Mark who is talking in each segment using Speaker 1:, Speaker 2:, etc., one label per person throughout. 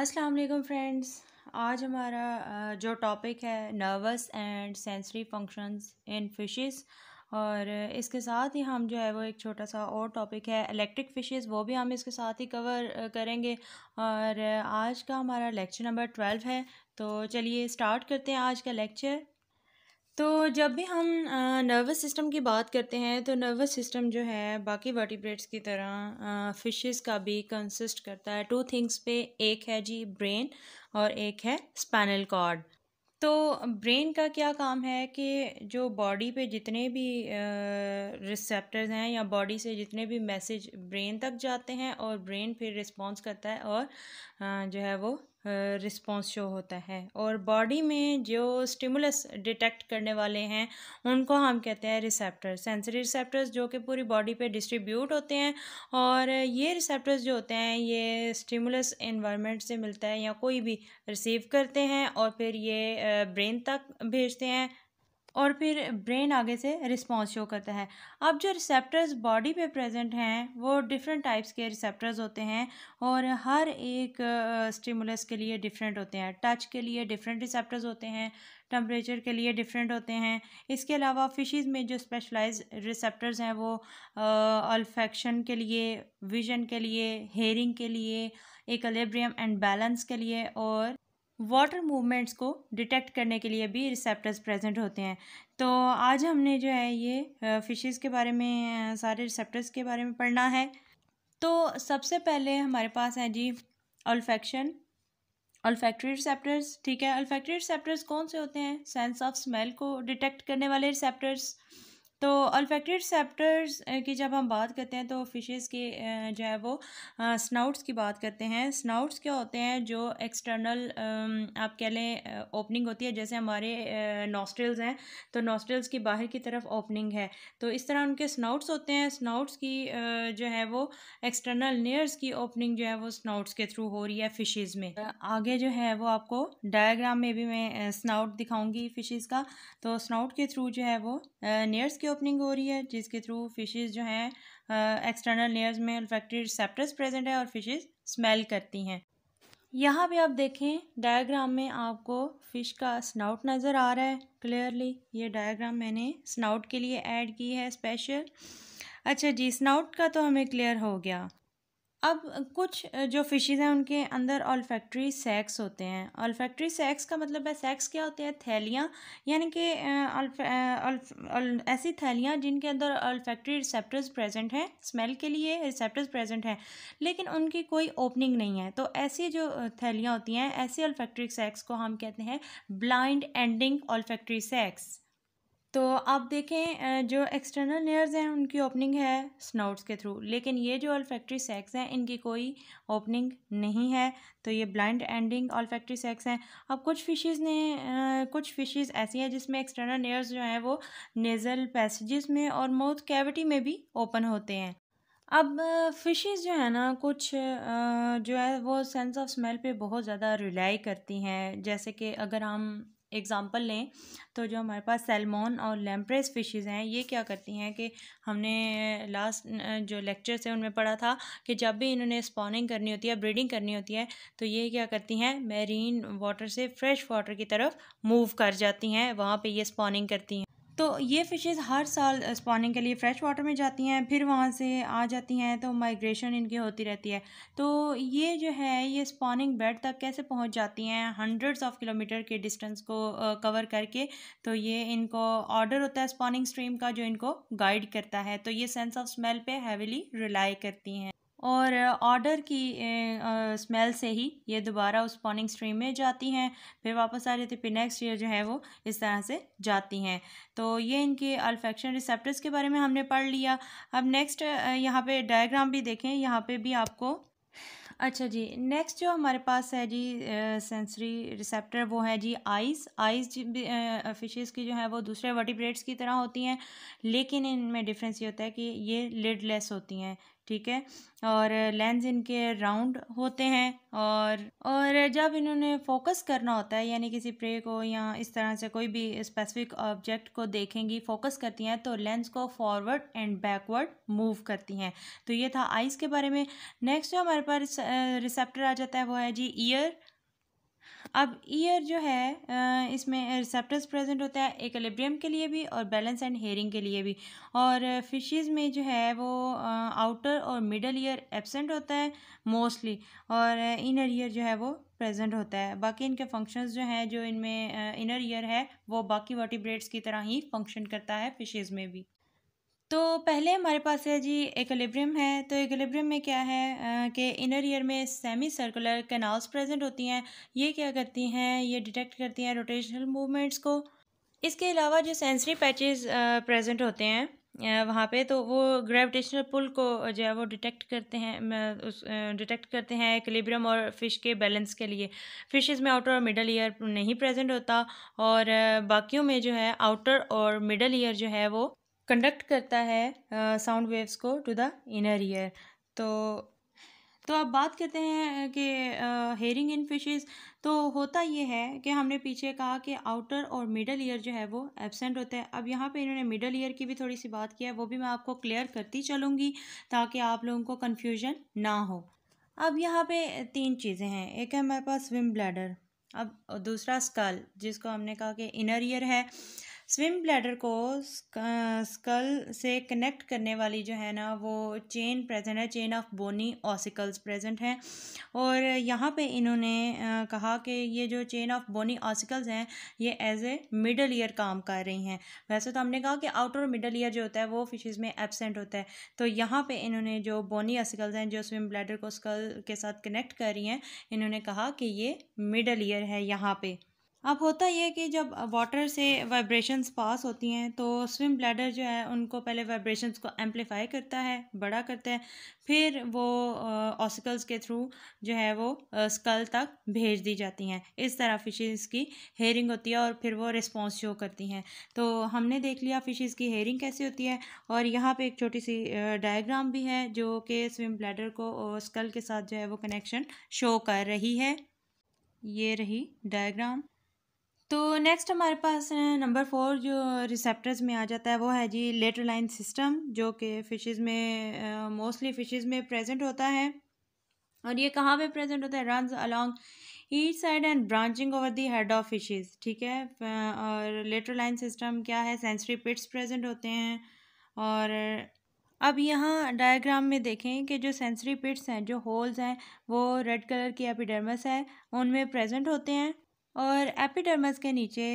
Speaker 1: अस्सलाम वालेकुम फ्रेंड्स आज हमारा जो टॉपिक है nervous and sensory functions in fishes और इसके साथ ही हम जो है वो एक छोटा सा और टॉपिक है इलेक्ट्रिक फिशेस वो भी हम इसके साथ ही कवर करेंगे और आज का हमारा लेक्चर नंबर ट्वेल्व है तो चलिए स्टार्ट करते हैं आज का लेक्चर तो जब भी हम नर्वस सिस्टम की बात करते हैं तो नर्वस सिस्टम जो है बाकी वर्टिब्रेट्स की तरह फिशेस का भी कंसिस्ट करता है टू थिंग्स पे एक है जी ब्रेन और एक है स्पैनल कॉर्ड तो ब्रेन का क्या काम है कि जो बॉडी पे जितने भी रिसेप्टर्स हैं या बॉडी से जितने भी मैसेज ब्रेन तक जाते हैं और ब्रेन फिर रिस्पॉन्स करता है और आ, जो है वो रिस्पॉन्स शो होता है और बॉडी में जो स्टिमुलस डिटेक्ट करने वाले हैं उनको हम कहते हैं रिसेप्टर सेंसरी रिसेप्टर्स जो कि पूरी बॉडी पे डिस्ट्रीब्यूट होते हैं और ये रिसेप्टर्स जो होते हैं ये स्टिमुलस इन्वायरमेंट से मिलता है या कोई भी रिसीव करते हैं और फिर ये ब्रेन तक भेजते हैं और फिर ब्रेन आगे से रिस्पॉन्स शो करता है अब जो रिसेप्टर्स बॉडी पे प्रेजेंट हैं वो डिफरेंट टाइप्स के रिसेप्टर्स होते हैं और हर एक स्टिमुलस के लिए डिफरेंट होते हैं टच के लिए डिफरेंट रिसेप्टर्स होते हैं टम्परेचर के लिए डिफरेंट होते हैं इसके अलावा फिशेस में जो स्पेशलाइज रिसेप्टर्स हैं वो अल्फेक्शन के लिए विजन के लिए हेयरिंग के लिए एक एंड बैलेंस के लिए और वाटर मूवमेंट्स को डिटेक्ट करने के लिए भी रिसेप्टर्स प्रेजेंट होते हैं तो आज हमने जो है ये फिशेस के बारे में सारे रिसेप्टर्स के बारे में पढ़ना है तो सबसे पहले हमारे पास है जी ऑल्फेक्शन अल्फैक्ट्री रिसेप्टर्स ठीक है अल्फैक्ट्री रिसेप्टर्स कौन से होते हैं सेंस ऑफ स्मेल को डिटेक्ट करने वाले रिसेप्टर्स तो अल्फेक्टेड सेप्टर्स की जब हम बात करते हैं तो फिशेज़ के जो है वो स्नाउट्स की बात करते हैं स्नाउट्स क्या होते हैं जो एक्सटर्नल आप कह लें ओपनिंग होती है जैसे हमारे नॉस्ट्रल्स हैं तो नॉस्ट्रल्स की बाहर की तरफ ओपनिंग है तो इस तरह उनके स्नाउट्स होते हैं स्नाउट्स की जो है वो एक्सटर्नल नेयर्स की ओपनिंग जो है वो स्नाउट्स के थ्रू हो रही है फिशेज़ में आगे जो है वो आपको डायाग्राम में भी मैं स्नाउट दिखाऊंगी फिशेज़ का तो स्नाउट के थ्रू जो है वो नेयर्स के ओपनिंग हो रही है जिसके थ्रू फिशेस जो हैं एक्सटर्नल लेयर्स में अल्फेक्ट्री रिसेप्टर्स प्रेजेंट है और फिशेस स्मेल करती हैं यहाँ पे आप देखें डायग्राम में आपको फ़िश का स्नाउट नज़र आ रहा है क्लियरली ये डायग्राम मैंने स्नाउट के लिए ऐड की है स्पेशल अच्छा जी स्नाउट का तो हमें क्लियर हो गया अब कुछ जो फिशेज हैं उनके अंदर ऑलफैक्ट्री सेक्स होते हैं ऑलफैक्ट्री सेक्स का मतलब है सेक्स क्या होते हैं थैलियाँ यानी कि ऐसी थैलियाँ जिनके अंदर ऑलफैक्ट्री रिसेप्टर्स प्रेजेंट हैं स्मेल के लिए रिसेप्टर्स प्रेजेंट हैं लेकिन उनकी कोई ओपनिंग नहीं है तो ऐसी जो थैलियाँ होती हैं ऐसे ऑलफैक्ट्री सेक्स को हम कहते हैं ब्लाइंड एंडिंग ऑलफैक्ट्री सेक्स तो आप देखें जो एक्सटर्नल लेयर्स हैं उनकी ओपनिंग है स्नाउट्स के थ्रू लेकिन ये जो ऑल्फैक्ट्री सेक्स हैं इनकी कोई ओपनिंग नहीं है तो ये ब्लाइंड एंडिंग ऑल्फैक्ट्री सेक्स हैं अब कुछ फिशेस ने आ, कुछ फिशेस ऐसी हैं जिसमें एक्सटर्नल लेयर्स जो हैं वो नेज़ल पैसेजेस में और माउथ कैविटी में भी ओपन होते हैं अब फिशेस जो है ना कुछ जो है वो सेंस ऑफ स्मेल पे बहुत ज़्यादा रिलाई करती हैं जैसे कि अगर हम एग्ज़ाम्पल लें तो जो हमारे पास सेलमोन और लेम्प्रेस फिशेज़ हैं ये क्या करती हैं कि हमने लास्ट जो लेक्चर से उनमें पढ़ा था कि जब भी इन्होंने स्पॉनिंग करनी होती है ब्रीडिंग करनी होती है तो ये क्या करती हैं मेरीन वाटर से फ्रेश वाटर की तरफ मूव कर जाती हैं वहाँ पर ये स्पॉनिंग करती हैं तो ये फ़िशेज़ हर साल स्पॉनिंग के लिए फ़्रेश वाटर में जाती हैं फिर वहाँ से आ जाती हैं तो माइग्रेशन इनकी होती रहती है तो ये जो है ये स्पॉनिंग बेड तक कैसे पहुँच जाती हैं हंड्रेड्स ऑफ किलोमीटर के डिस्टेंस को कवर करके तो ये इनको ऑर्डर होता है स्पॉनिंग स्ट्रीम का जो इनको गाइड करता है तो ये सेंस ऑफ स्मेल पे हैविली रिलाई करती हैं और ऑर्डर की स्मेल से ही ये दोबारा उस पॉनिंग स्ट्रीम में जाती हैं फिर वापस आ जाती है फिर नेक्स्ट ईयर जो है वो इस तरह से जाती हैं तो ये इनके अल्फेक्शन रिसेप्टर्स के बारे में हमने पढ़ लिया अब नेक्स्ट यहाँ पे डायग्राम भी देखें यहाँ पे भी आपको अच्छा जी नेक्स्ट जो हमारे पास है जी सेंसरी रिसेप्टर वो है जी आइस आइस फिशेस की जो है वो दूसरे वर्टिब्रेट्स की तरह होती हैं लेकिन इनमें डिफरेंस ये होता है कि ये लिडलेस होती हैं ठीक है और लेंस इनके राउंड होते हैं और और जब इन्होंने फोकस करना होता है यानी किसी प्रे को या इस तरह से कोई भी स्पेसिफिक ऑब्जेक्ट को देखेंगी फोकस करती हैं तो लेंस को फॉरवर्ड एंड बैकवर्ड मूव करती हैं तो ये था आइज़ के बारे में नेक्स्ट जो हमारे पास रिसेप्टर आ जाता है वो है जी ईयर अब ईयर जो है इसमें रिसेप्टर्स प्रेजेंट होता है एकलिब्रियम के लिए भी और बैलेंस एंड हेयरिंग के लिए भी और फिशेस में जो है वो आउटर और मिडल ईयर एबसेंट होता है मोस्टली और इनर ईयर जो है वो प्रेजेंट होता है बाकी इनके फंक्शंस जो हैं जो इनमें इनर ईयर है वो बाकी वर्टिब्रेट्स की तरह ही फंक्शन करता है फिशेज़ में भी तो पहले हमारे पास है जी एकलिब्रियम है तो एकलिब्रियम में क्या है कि इनर ईयर में सेमी सर्कुलर कैनाल्स प्रेजेंट होती हैं ये क्या करती हैं ये डिटेक्ट करती हैं रोटेशनल मूवमेंट्स को इसके अलावा जो सेंसरी पैचेस प्रेजेंट होते हैं वहाँ पे तो वो ग्रेविटेशनल पुल को जो है वो डिटेक्ट करते हैं उस डिटेक्ट करते हैं एकिलिब्रियम और फिश के बैलेंस के लिए फिशेस में आउटर और मिडल ईयर नहीं प्रेजेंट होता और बाकियों में जो है आउटर और मिडल ईयर जो है वो कंडक्ट करता है साउंड वेव्स को टू द इनर ईयर तो तो अब बात करते हैं कि हेयरिंग इन फिशेज तो होता ये है कि हमने पीछे कहा कि आउटर और मिडल ईयर जो है वो एबसेंट होता है अब यहाँ पे इन्होंने मिडल ईयर की भी थोड़ी सी बात किया है वो भी मैं आपको क्लियर करती चलूँगी ताकि आप लोगों को कन्फ्यूजन ना हो अब यहाँ पे तीन चीज़ें हैं एक है हमारे पास स्विम ब्लैडर अब दूसरा स्कल जिसको हमने कहा कि इनर ईयर है स्विम ब्लैडर को स्कल uh, से कनेक्ट करने वाली जो है ना वो चेन प्रेजेंट है chain of bony ossicles present हैं और यहाँ पे इन्होंने uh, कहा कि ये जो चेन ऑफ बोनी ऑसिकल्स हैं ये एज ए मिडल ईयर काम कर रही हैं वैसे तो हमने कहा कि आउटर और मिडल ईयर जो होता है वो फिशेज़ में एबसेंट होता है तो यहाँ पर इन्होंने जो बोनी ऑसिकल्स हैं जो स्विम ब्लैडर को स्कल के साथ कनेक्ट कर रही हैं इन्होंने कहा कि ये मिडल ईयर है यहाँ पे अब होता यह कि जब वाटर से वाइब्रेशंस पास होती हैं तो स्विम ब्लैडर जो है उनको पहले वाइब्रेशंस को एम्पलीफाई करता है बड़ा करता है फिर वो ऑसिकल्स के थ्रू जो है वो स्कल तक भेज दी जाती हैं इस तरह फिशेस की हेयरिंग होती है और फिर वो रिस्पॉन्स शो करती हैं तो हमने देख लिया फिशेज़ की हेयरिंग कैसे होती है और यहाँ पर एक छोटी सी डायग्राम भी है जो कि स्विम ब्लैडर को स्कल के साथ जो है वो कनेक्शन शो कर रही है ये रही डायग्राम तो नेक्स्ट हमारे पास नंबर फोर जो रिसेप्टर्स में आ जाता है वो है जी लेटर लाइन सिस्टम जो कि फिशेस में मोस्टली uh, फिशेस में प्रेजेंट होता है और ये कहाँ पे प्रेजेंट होता है run along each side and branching over the head of fishes ठीक है और लेटर लाइन सिस्टम क्या है सेंसरी पिट्स प्रेजेंट होते हैं और अब यहाँ डायग्राम में देखें कि जो सेंसरी पिट्स हैं जो होल्स हैं वो रेड कलर की एपिडर्मस है उनमें प्रेजेंट होते हैं और एपिडर्मस के नीचे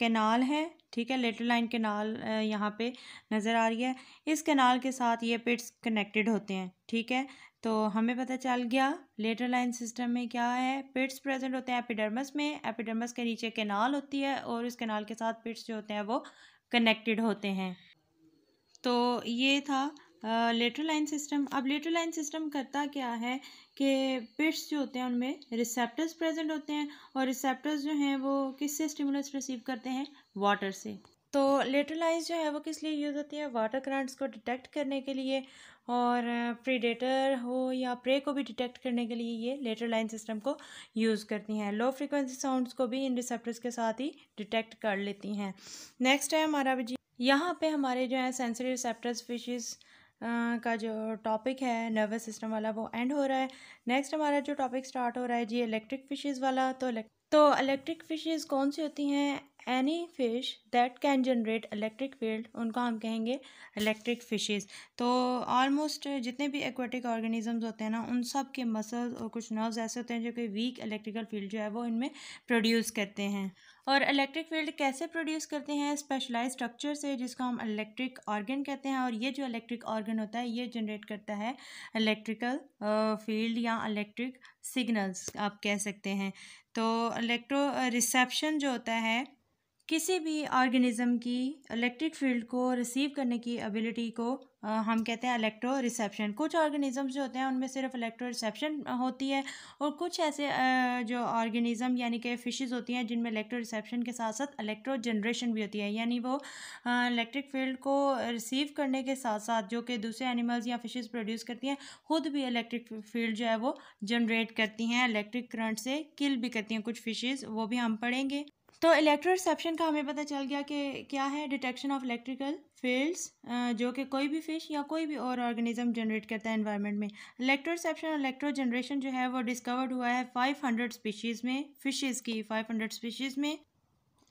Speaker 1: कैनाल है ठीक है लेटर लाइन केनाल यहाँ पे नज़र आ रही है इस कैनाल के साथ ये पिट्स कनेक्टेड होते हैं ठीक है तो हमें पता चल गया लेटर लाइन सिस्टम में क्या है पिट्स प्रेजेंट होते हैं एपिडर्मस में एपिडर्मस के नीचे कैनाल होती है और इस कैनाल के साथ पिट्स जो होते हैं वो कनेक्टेड होते हैं तो ये था लेटर लाइन सिस्टम अब लेटर लाइन सिस्टम करता क्या है कि पिट्स जो होते हैं उनमें रिसेप्टर्स प्रेजेंट होते हैं और रिसेप्टर्स जो हैं वो किससे स्टिमुलस रिसीव करते हैं वाटर से तो लेटर लाइन्स जो है वो किस लिए यूज़ होती है वाटर करंट्स को डिटेक्ट करने के लिए और प्रीडेटर हो या प्रे को भी डिटेक्ट करने के लिए ये लेटर लाइन सिस्टम को यूज़ करती हैं लो फ्रिक्वेंसी साउंडस को भी इन रिसेप्टर्स के साथ ही डिटेक्ट कर लेती हैं नेक्स्ट है हमारा यहाँ पे हमारे जो है सेंसरी रिसेप्टर्स फिशेज़ का जो टॉपिक है नर्वस सिस्टम वाला वो एंड हो रहा है नेक्स्ट हमारा जो टॉपिक स्टार्ट हो रहा है जी इलेक्ट्रिक फिशेज़ वाला तो तो इलेक्ट्रिक फिशेज़ कौन सी होती हैं any fish that can generate electric field उनको हम कहेंगे इलेक्ट्रिक फिशेज तो ऑलमोस्ट जितने भी एक्वाटिक ऑर्गेनिजम्स होते हैं ना उन सब के मसल्स और कुछ नर्व्स ऐसे होते हैं जो कि वीक इलेक्ट्रिकल फील्ड जो है वो इनमें प्रोड्यूस करते हैं और इलेक्ट्रिक फील्ड कैसे प्रोड्यूस करते हैं स्पेशलाइज स्ट्रक्चर से जिसको हम इलेक्ट्रिक ऑर्गन कहते हैं और ये जो इलेक्ट्रिक ऑर्गन होता है ये जनरेट करता है इलेक्ट्रिकल फील्ड या इलेक्ट्रिक सिग्नल्स आप कह सकते हैं तो इलेक्ट्रो रिसेप्शन जो होता है किसी भी ऑर्गेनिज्म की इलेक्ट्रिक फील्ड को रिसीव करने की एबिलिटी को आ, हम कहते हैं इलेक्ट्रो रिसेप्शन कुछ ऑर्गेनिजम्स जो होते हैं उनमें सिर्फ इलेक्ट्रो रिसेप्शन होती है और कुछ ऐसे आ, जो ऑर्गेनिज्म यानी कि फिशेस होती हैं जिनमें इलेक्ट्रो रिसेप्शन के साथ साथ इलेक्ट्रो जनरेशन भी होती है यानी वो इलेक्ट्रिक फील्ड को रिसीव करने के साथ साथ जो कि दूसरे एनिमल्स या फिशेस प्रोड्यूस करती हैं खुद भी इलेक्ट्रिक फील्ड जो है वो जनरेट करती हैं इलेक्ट्रिक करंट से किल भी करती हैं कुछ फिशेज़ वो भी हम पढ़ेंगे तो इलेक्ट्रो रिसेप्शन का हमें पता चल गया कि क्या है डिटेक्शन ऑफ इलेक्ट्रिकल फील्ड्स जो कि कोई भी फिश या कोई भी और ऑर्गेनिज्म जनरेट करता है एनवायरनमेंट में इलेक्ट्रो रिसेप्शन और इलेक्ट्रो जनरेशन जो है वो डिस्कवर्ड हुआ है 500 स्पीशीज़ में फिशेस की 500 स्पीशीज़ में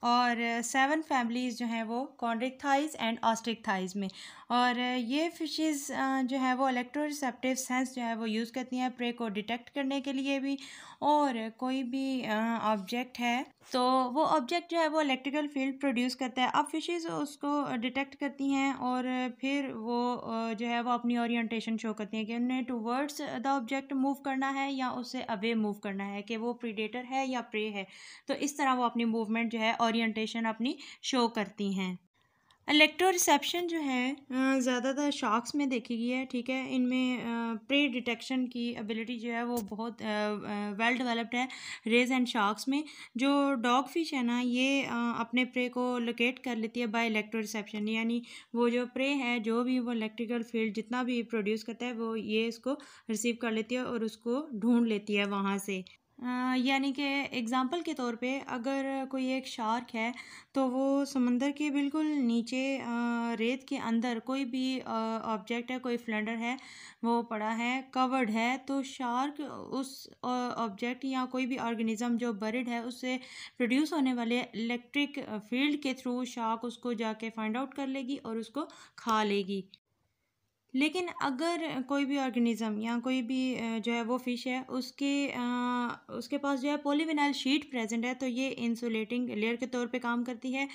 Speaker 1: और सेवन फैमिलीज़ जो हैं वो chondrichthyes and osteichthyes में और ये फिशेस जो है वो इलेक्ट्रोरिसेप्टिव सेंस जो है वो यूज़ करती हैं प्रे को डिटेक्ट करने के लिए भी और कोई भी ऑब्जेक्ट है तो वो ऑब्जेक्ट जो है वो इलेक्ट्रिकल फील्ड प्रोड्यूस करता है अब फिशेस उसको डिटेक्ट करती हैं और फिर वो जो है वो अपनी ओरिएंटेशन शो करती हैं कि उन्हें टूवर्ड्स द ऑब्जेक्ट मूव करना है या उससे अवे मूव करना है कि वो प्रीडेटर है या प्रे है तो इस तरह वो अपनी मूवमेंट जो है ओरिएंटेशन अपनी शो करती हैं इलेक्ट्रो रिसेप्शन जो है ज़्यादातर शॉक्स में देखी गई है ठीक है इनमें प्रे डिटेक्शन की एबिलिटी जो है वो बहुत वेल डेवलप्ड है रेज एंड शॉक्स में जो डॉग फिश है ना ये अपने प्रे को लोकेट कर लेती है बाय इलेक्ट्रो रिसेप्शन यानी वो जो प्रे है जो भी वो इलेक्ट्रिकल फील्ड जितना भी प्रोड्यूस करता है वो ये इसको रिसीव कर लेती है और उसको ढूंढ लेती है वहाँ से यानी कि एग्ज़ाम्पल के तौर पे अगर कोई एक शार्क है तो वो समंदर के बिल्कुल नीचे रेत के अंदर कोई भी ऑब्जेक्ट है कोई फ्लेंडर है वो पड़ा है कवर्ड है तो शार्क उस ऑब्जेक्ट या कोई भी ऑर्गेनिज़म जो बरिड है उससे प्रोड्यूस होने वाले इलेक्ट्रिक फील्ड के थ्रू शार्क उसको जाके फाइंड आउट कर लेगी और उसको खा लेगी लेकिन अगर कोई भी ऑर्गेनिज़म या कोई भी जो है वो फ़िश है उसके उसके पास जो है पोलीविनाइल शीट प्रेजेंट है तो ये इंसुलेटिंग लेयर के तौर पे काम करती है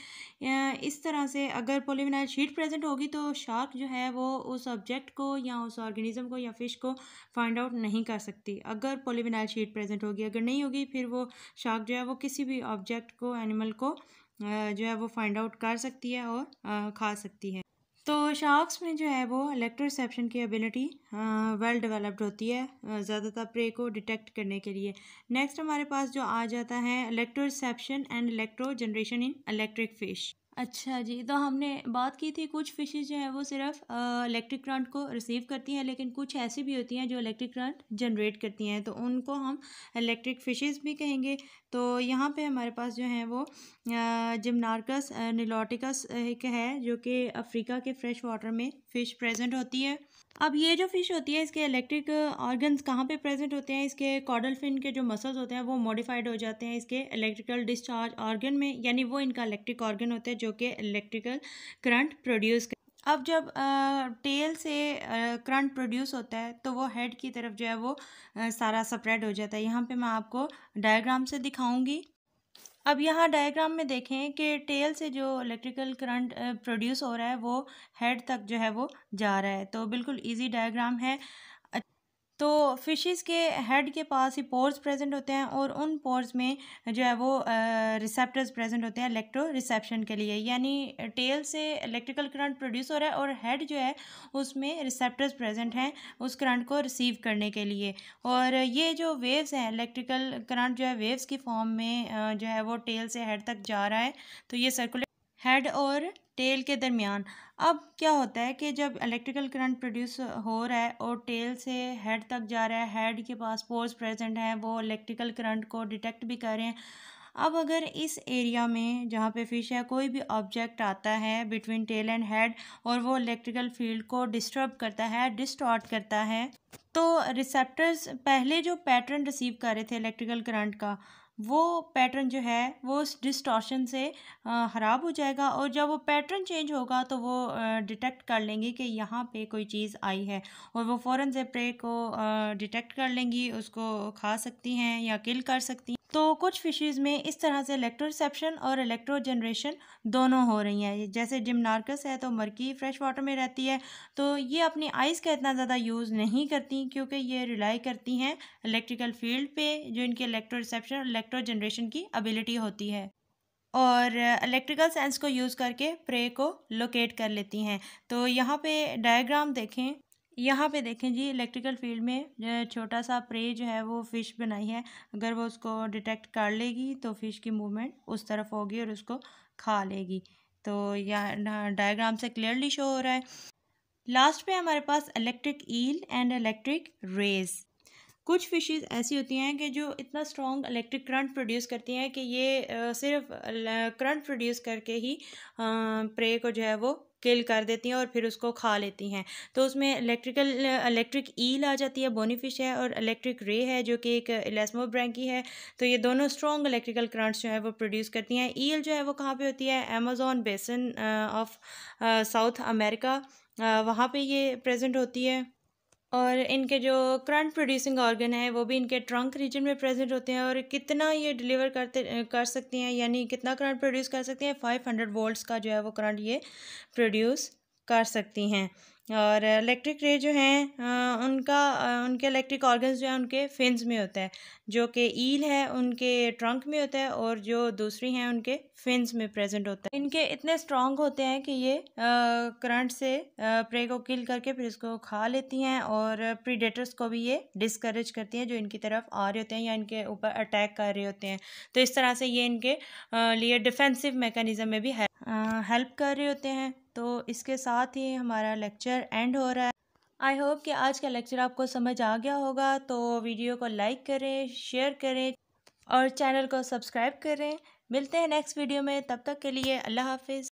Speaker 1: इस तरह से अगर पॉलीविनाइल शीट प्रेजेंट होगी तो शार्क जो है वो उस ऑब्जेक्ट को या उस ऑर्गेनिज़म को या फ़िश को फाइंड आउट नहीं कर सकती अगर पॉलीविनाइल शीट प्रेजेंट होगी अगर नहीं होगी फिर वो शार्क जो है वो किसी भी ऑब्जेक्ट को एनिमल को जो है वो फाइंड आउट कर सकती है और खा सकती है तो शार्क्स में जो है वो इलेक्ट्रोसेप्शन की एबिलिटी वेल डेवलप्ड होती है ज़्यादातर प्रे को डिटेक्ट करने के लिए नेक्स्ट हमारे पास जो आ जाता है electroception and electro generation in electric fish अच्छा जी तो हमने बात की थी कुछ फ़िशेज़ जो हैं वो सिर्फ इलेक्ट्रिक करंट को रिसीव करती हैं लेकिन कुछ ऐसी भी होती हैं जो इलेक्ट्रिक करंट जनरेट करती हैं तो उनको हम इलेक्ट्रिक फ़िशेज़ भी कहेंगे तो यहाँ पे हमारे पास जो हैं वो जिमनार्कस निलोटिकस एक है जो कि अफ्रीका के फ्रेश वाटर में फ़िश प्रेजेंट होती है अब ये जो फ़िश होती है इसके इलेक्ट्रिक ऑर्गन्स uh, कहाँ पे प्रेजेंट होते हैं इसके कॉडल फिन के जो मसल्स होते हैं वो मॉडिफाइड हो जाते हैं इसके इलेक्ट्रिकल डिस्चार्ज ऑर्गन में यानी वो इनका इलेक्ट्रिक ऑर्गन होता है जो कि इलेक्ट्रिकल करंट प्रोड्यूस कर अब जब टेल uh, से करंट uh, प्रोड्यूस होता है तो वो हेड की तरफ जो है वो सारा स्प्रेड हो जाता है यहाँ पे मैं आपको डायग्राम से दिखाऊंगी अब यहाँ डायग्राम में देखें कि टेल से जो इलेक्ट्रिकल करंट प्रोड्यूस हो रहा है वो हेड तक जो है वो जा रहा है तो बिल्कुल इजी डायग्राम है तो फिशेस के हेड के पास ही पोर्स प्रेजेंट होते हैं और उन पोर्स में जो है वो रिसेप्टर्स प्रेजेंट होते हैं इलेक्ट्रो रिसेप्शन के लिए यानी टेल से इलेक्ट्रिकल करंट प्रोड्यूस हो रहा है और हेड जो है उसमें रिसेप्टर्स प्रेजेंट हैं उस करंट को रिसीव करने के लिए और ये जो वेव्स हैं इलेक्ट्रिकल करंट जो है वेव्स की फॉर्म में जो है वो टेल से हेड तक जा रहा है तो ये सर्कुलेट हेड और टेल के दरमियान अब क्या होता है कि जब इलेक्ट्रिकल करंट प्रोड्यूस हो रहा है और टेल से हेड तक जा रहा है हेड के पास पोर्स प्रेजेंट हैं वो इलेक्ट्रिकल करंट को डिटेक्ट भी कर रहे हैं अब अगर इस एरिया में जहाँ पे फिश है कोई भी ऑब्जेक्ट आता है बिटवीन टेल एंड हेड और वो इलेक्ट्रिकल फील्ड को डिस्टर्ब करता है डिस्टॉर्ट करता है तो रिसेप्टर्स पहले जो पैटर्न रिसीव कर रहे थे इलेक्ट्रिकल करंट का वो पैटर्न जो है वो उस डिस्टॉर्शन से ख़राब हो जाएगा और जब वो पैटर्न चेंज होगा तो वो डिटेक्ट कर लेंगे कि यहाँ पे कोई चीज़ आई है और वो फ़ौर से प्रे को डिटेक्ट कर लेंगी उसको खा सकती हैं या किल कर सकती हैं तो कुछ फिशेस में इस तरह से इलेक्ट्रोसेप्शन और इलेक्ट्रोजनरेशन दोनों हो रही हैं जैसे जिमनार्कस है तो मरकी फ्रेश वाटर में रहती है तो ये अपनी आइस का इतना ज़्यादा यूज़ नहीं करती क्योंकि ये रिलाई करती हैं इलेक्ट्रिकल फील्ड पे जो इनके इलेक्ट्रोसेप्शन और इलेक्ट्रोजनरेशन की एबिलिटी होती है और इलेक्ट्रिकल सेंस को यूज़ करके प्रे को लोकेट कर लेती हैं तो यहाँ पे डायग्राम देखें यहाँ पे देखें जी इलेक्ट्रिकल फील्ड में छोटा सा प्रे जो है वो फ़िश बनाई है अगर वो उसको डिटेक्ट कर लेगी तो फ़िश की मूवमेंट उस तरफ होगी और उसको खा लेगी तो यह डायग्राम से क्लियरली शो हो रहा है लास्ट पे हमारे पास electric eel and electric rays कुछ फिशेस ऐसी होती हैं कि जो इतना स्ट्रॉन्ग इलेक्ट्रिक करंट प्रोड्यूस करती हैं कि ये सिर्फ करंट प्रोड्यूस करके ही प्रे को जो है वो किल कर देती हैं और फिर उसको खा लेती हैं तो उसमें इलेक्ट्रिकल इलेक्ट्रिक ईल आ जाती है बोनीफिश है और इलेक्ट्रिक रे है जो कि एक इलेस्मोब्रैंकी है तो ये दोनों स्ट्रॉन्ग इलेक्ट्रिकल करंट्स जो है वो प्रोड्यूस करती हैं ईल जो है वो कहाँ पे होती है अमेजोन बेसन ऑफ साउथ अमेरिका वहाँ पे ये प्रेजेंट होती है और इनके जो करंट प्रोड्यूसिंग ऑर्गन है वो भी इनके ट्रंक रीजन में प्रेजेंट होते हैं और कितना ये डिलीवर करते कर सकती हैं यानी कितना करंट प्रोड्यूस कर सकती हैं फाइव हंड्रेड वोल्ट्स का जो है वो करंट ये प्रोड्यूस कर सकती हैं और इलेक्ट्रिक रे जो हैं उनका उनके इलेक्ट्रिक ऑर्गन्स जो हैं उनके फिन्स में होता है जो कि ईल है उनके ट्रंक में होता है और जो दूसरी हैं उनके फिन्स में प्रेजेंट होता है इनके इतने स्ट्रॉन्ग होते हैं कि ये करंट से प्रे को किल करके फिर इसको खा लेती हैं और प्रीडेटर्स को भी ये डिस्करेज करती हैं जो इनकी तरफ आ रहे होते हैं या इनके ऊपर अटैक कर रहे होते हैं तो इस तरह से ये इनके लिए डिफेंसिव मेकनिजम में भी है हेल्प कर रहे होते हैं तो इसके साथ ही हमारा लेक्चर एंड हो रहा है आई होप कि आज का लेक्चर आपको समझ आ गया होगा तो वीडियो को लाइक करें शेयर करें और चैनल को सब्सक्राइब करें मिलते हैं नेक्स्ट वीडियो में तब तक के लिए अल्लाह हाफिज़